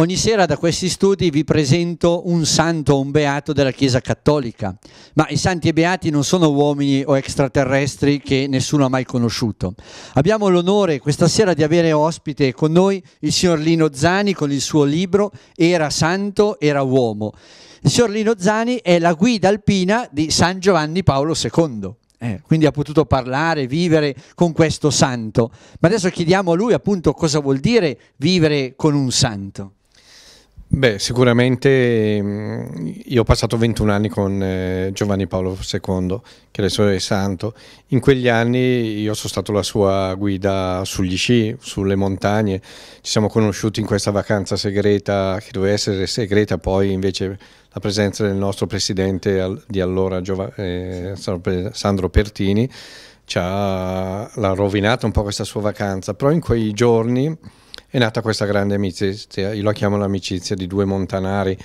Ogni sera da questi studi vi presento un santo o un beato della Chiesa Cattolica, ma i santi e beati non sono uomini o extraterrestri che nessuno ha mai conosciuto. Abbiamo l'onore questa sera di avere ospite con noi il signor Lino Zani con il suo libro Era santo, era uomo. Il signor Lino Zani è la guida alpina di San Giovanni Paolo II. Eh, quindi ha potuto parlare, vivere con questo santo. Ma adesso chiediamo a lui appunto cosa vuol dire vivere con un santo. Beh, sicuramente mm, io ho passato 21 anni con eh, Giovanni Paolo II, che adesso è santo. In quegli anni io sono stato la sua guida sugli sci, sulle montagne. Ci siamo conosciuti in questa vacanza segreta, che doveva essere segreta, poi invece la presenza del nostro presidente di allora, eh, Sandro Pertini, ci ha, l'ha rovinata un po' questa sua vacanza. Però in quei giorni è nata questa grande amicizia, io la chiamo l'amicizia di due montanari,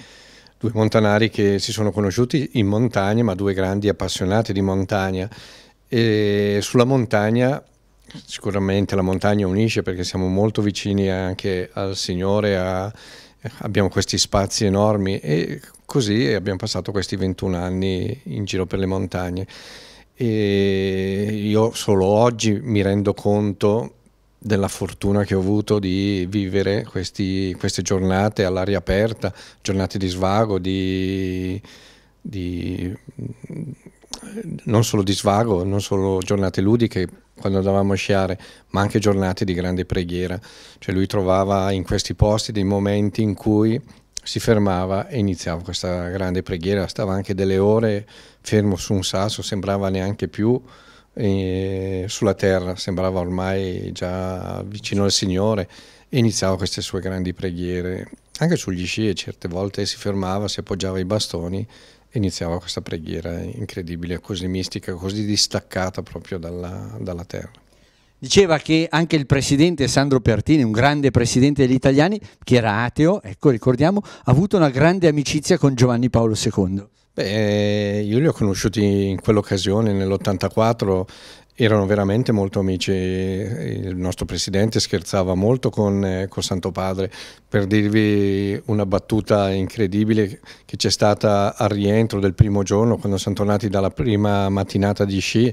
due montanari che si sono conosciuti in montagna, ma due grandi appassionati di montagna. E sulla montagna, sicuramente la montagna unisce perché siamo molto vicini anche al Signore, a, abbiamo questi spazi enormi e così abbiamo passato questi 21 anni in giro per le montagne. E io solo oggi mi rendo conto della fortuna che ho avuto di vivere questi, queste giornate all'aria aperta, giornate di svago, di, di, mm, non solo di svago, non solo giornate ludiche quando andavamo a sciare, ma anche giornate di grande preghiera. Cioè lui trovava in questi posti dei momenti in cui si fermava e iniziava questa grande preghiera, stava anche delle ore fermo su un sasso, sembrava neanche più sulla terra, sembrava ormai già vicino al Signore e iniziava queste sue grandi preghiere. Anche sugli sci certe volte si fermava, si appoggiava ai bastoni e iniziava questa preghiera incredibile, così mistica, così distaccata proprio dalla, dalla terra. Diceva che anche il presidente Sandro Pertini, un grande presidente degli italiani, che era ateo, ecco ricordiamo, ha avuto una grande amicizia con Giovanni Paolo II. Beh, io li ho conosciuti in quell'occasione, nell'84, erano veramente molto amici. Il nostro presidente scherzava molto con, eh, con Santo Padre. Per dirvi una battuta incredibile che c'è stata al rientro del primo giorno, quando sono tornati dalla prima mattinata di sci,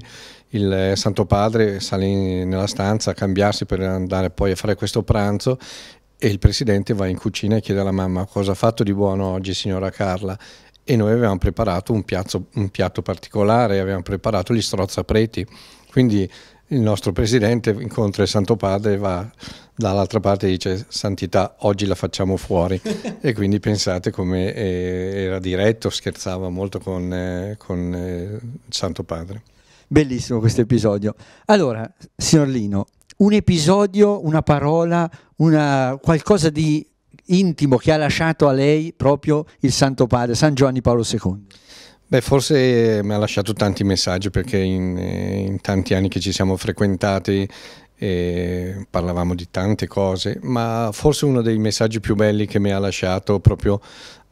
il eh, Santo Padre sale nella stanza a cambiarsi per andare poi a fare questo pranzo e il presidente va in cucina e chiede alla mamma cosa ha fatto di buono oggi signora Carla e noi avevamo preparato un, piazzo, un piatto particolare, avevamo preparato gli strozzapreti, quindi il nostro presidente incontra il Santo Padre, va dall'altra parte e dice Santità, oggi la facciamo fuori. e quindi pensate come eh, era diretto, scherzava molto con, eh, con eh, il Santo Padre. Bellissimo questo episodio. Allora, signor Lino, un episodio, una parola, una, qualcosa di intimo che ha lasciato a lei proprio il Santo Padre, San Giovanni Paolo II? Beh, forse eh, mi ha lasciato tanti messaggi perché in, eh, in tanti anni che ci siamo frequentati e eh, parlavamo di tante cose, ma forse uno dei messaggi più belli che mi ha lasciato proprio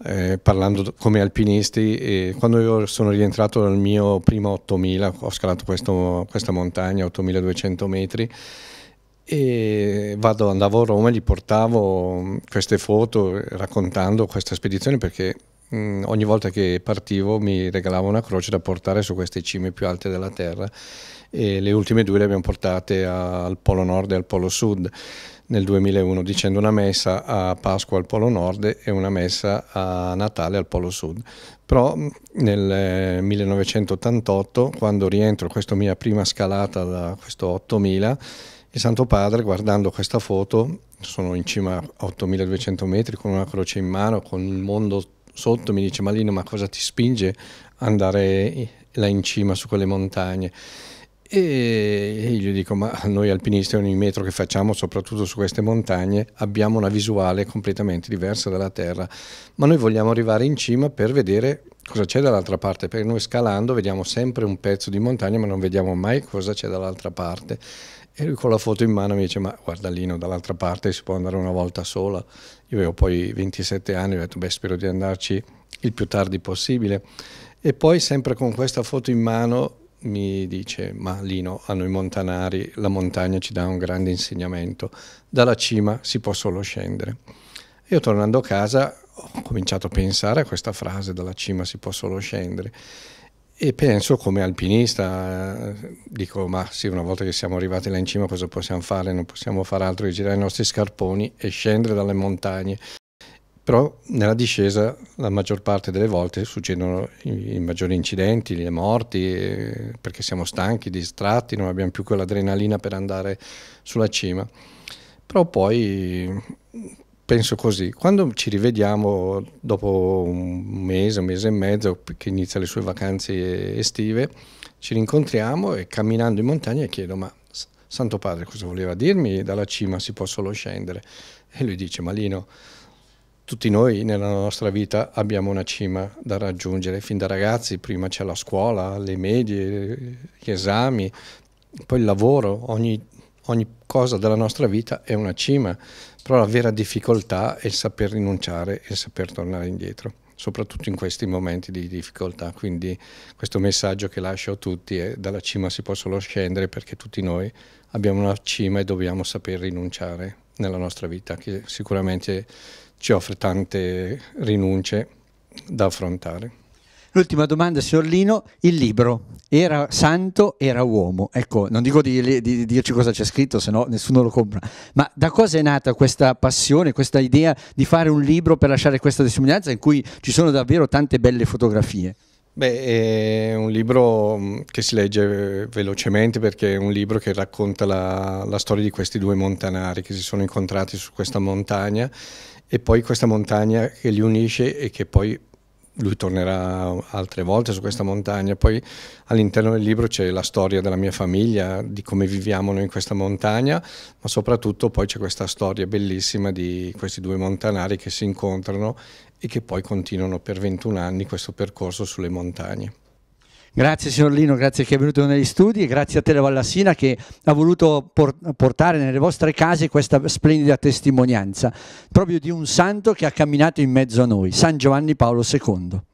eh, parlando come alpinisti, eh, quando io sono rientrato dal mio primo 8000, ho scalato questo, questa montagna, 8200 metri, e vado, andavo a Roma e gli portavo queste foto raccontando questa spedizione perché mh, ogni volta che partivo mi regalava una croce da portare su queste cime più alte della terra e le ultime due le abbiamo portate al Polo Nord e al Polo Sud nel 2001 dicendo una messa a Pasqua al Polo Nord e una messa a Natale al Polo Sud. Però nel 1988, eh, quando rientro, questa mia prima scalata da questo 8000, il Santo Padre, guardando questa foto, sono in cima a 8200 metri con una croce in mano, con il mondo sotto, mi dice Malino ma cosa ti spinge ad andare là in cima su quelle montagne? E io gli dico, ma noi alpinisti ogni metro che facciamo, soprattutto su queste montagne, abbiamo una visuale completamente diversa dalla Terra, ma noi vogliamo arrivare in cima per vedere cosa c'è dall'altra parte, perché noi scalando vediamo sempre un pezzo di montagna, ma non vediamo mai cosa c'è dall'altra parte. E lui con la foto in mano mi dice, ma guarda Lino, dall'altra parte si può andare una volta sola. Io avevo poi 27 anni, ho detto, beh, spero di andarci il più tardi possibile. E poi sempre con questa foto in mano mi dice, ma Lino, a noi montanari la montagna ci dà un grande insegnamento, dalla cima si può solo scendere. Io tornando a casa ho cominciato a pensare a questa frase, dalla cima si può solo scendere e penso come alpinista, eh, dico ma sì una volta che siamo arrivati là in cima cosa possiamo fare? Non possiamo fare altro che girare i nostri scarponi e scendere dalle montagne. Però nella discesa la maggior parte delle volte succedono i, i maggiori incidenti, le morti, eh, perché siamo stanchi, distratti, non abbiamo più quell'adrenalina per andare sulla cima. Però poi penso così. Quando ci rivediamo dopo un mese, un mese e mezzo, che inizia le sue vacanze estive, ci rincontriamo e camminando in montagna chiedo ma Santo Padre cosa voleva dirmi? Dalla cima si può solo scendere. E lui dice Malino, tutti noi nella nostra vita abbiamo una cima da raggiungere, fin da ragazzi, prima c'è la scuola, le medie, gli esami, poi il lavoro, ogni, ogni cosa della nostra vita è una cima però la vera difficoltà è il saper rinunciare e il saper tornare indietro soprattutto in questi momenti di difficoltà. Quindi questo messaggio che lascio a tutti è dalla cima si può solo scendere perché tutti noi abbiamo una cima e dobbiamo saper rinunciare nella nostra vita, che sicuramente ci offre tante rinunce da affrontare. L'ultima domanda, signor Lino, il libro era santo, era uomo. Ecco, non dico di, di, di dirci cosa c'è scritto, se no nessuno lo compra, ma da cosa è nata questa passione, questa idea di fare un libro per lasciare questa testimonianza in cui ci sono davvero tante belle fotografie? Beh, è un libro mm, che si legge eh, velocemente perché è un libro che racconta la, la storia di questi due montanari che si sono incontrati su questa montagna e poi questa montagna che li unisce e che poi lui tornerà altre volte su questa montagna, poi all'interno del libro c'è la storia della mia famiglia, di come viviamo noi in questa montagna, ma soprattutto poi c'è questa storia bellissima di questi due montanari che si incontrano e che poi continuano per 21 anni questo percorso sulle montagne. Grazie signor Lino, grazie che è venuto negli studi e grazie a Tele che ha voluto portare nelle vostre case questa splendida testimonianza proprio di un santo che ha camminato in mezzo a noi, San Giovanni Paolo II.